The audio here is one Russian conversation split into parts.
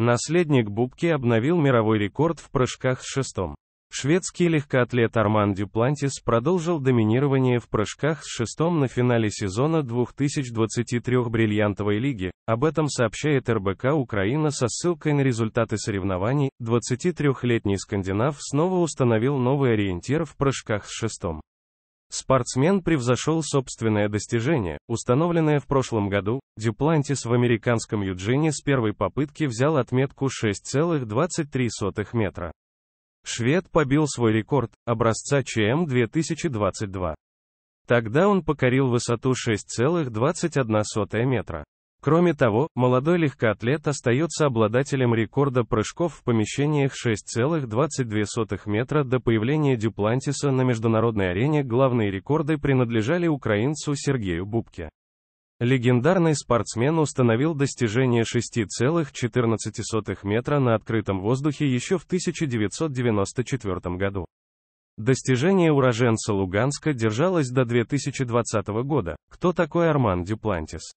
Наследник Бубки обновил мировой рекорд в прыжках с шестом. Шведский легкоатлет Арман Дюплантис продолжил доминирование в прыжках с шестом на финале сезона 2023 бриллиантовой лиги, об этом сообщает РБК Украина со ссылкой на результаты соревнований, 23-летний скандинав снова установил новый ориентир в прыжках с шестом. Спортсмен превзошел собственное достижение, установленное в прошлом году. Дюплантис в американском Юджине с первой попытки взял отметку 6,23 метра. Швед побил свой рекорд, образца ЧМ 2022. Тогда он покорил высоту 6,21 метра. Кроме того, молодой легкоатлет остается обладателем рекорда прыжков в помещениях 6,22 метра до появления Дюплантиса на международной арене. Главные рекорды принадлежали украинцу Сергею Бубке. Легендарный спортсмен установил достижение 6,14 метра на открытом воздухе еще в 1994 году. Достижение уроженца Луганска держалось до 2020 года. Кто такой Арман Дюплантис?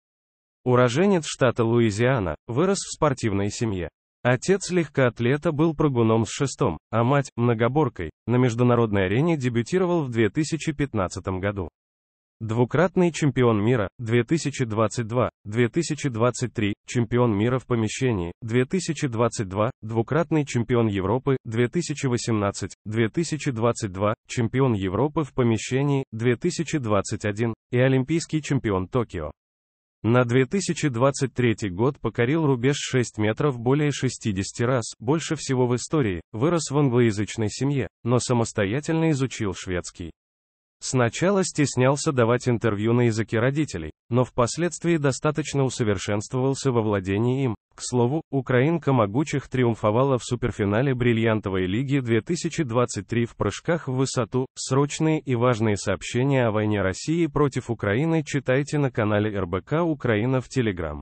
Уроженец штата Луизиана, вырос в спортивной семье. Отец легкоатлета был прыгуном с шестом, а мать – многоборкой, на международной арене дебютировал в 2015 году. Двукратный чемпион мира, 2022, 2023, чемпион мира в помещении, 2022, двукратный чемпион Европы, 2018, 2022, чемпион Европы в помещении, 2021, и олимпийский чемпион Токио. На 2023 год покорил рубеж 6 метров более 60 раз, больше всего в истории, вырос в англоязычной семье, но самостоятельно изучил шведский. Сначала стеснялся давать интервью на языке родителей, но впоследствии достаточно усовершенствовался во владении им, к слову, украинка могучих триумфовала в суперфинале бриллиантовой лиги 2023 в прыжках в высоту. Срочные и важные сообщения о войне России против Украины читайте на канале РБК Украина в Телеграм.